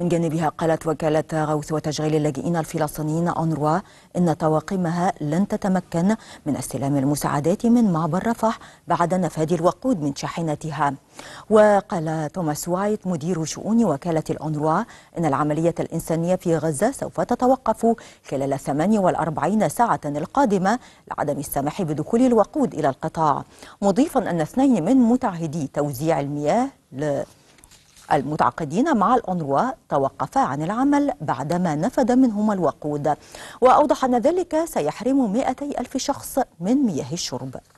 من جانبها قالت وكالة غوث وتشغيل اللاجئين الفلسطينيين أنروا إن طواقمها لن تتمكن من استلام المساعدات من معبر رفح بعد نفاذ الوقود من شاحنتها وقال توماس وايت مدير شؤون وكالة الأنروا إن العملية الإنسانية في غزة سوف تتوقف خلال 48 ساعة القادمة لعدم السماح بدخول الوقود إلى القطاع مضيفا أن اثنين من متعهدي توزيع المياه المتعاقدين مع الأنروا توقفا عن العمل بعدما نفد منهما الوقود وأوضح أن ذلك سيحرم 200 ألف شخص من مياه الشرب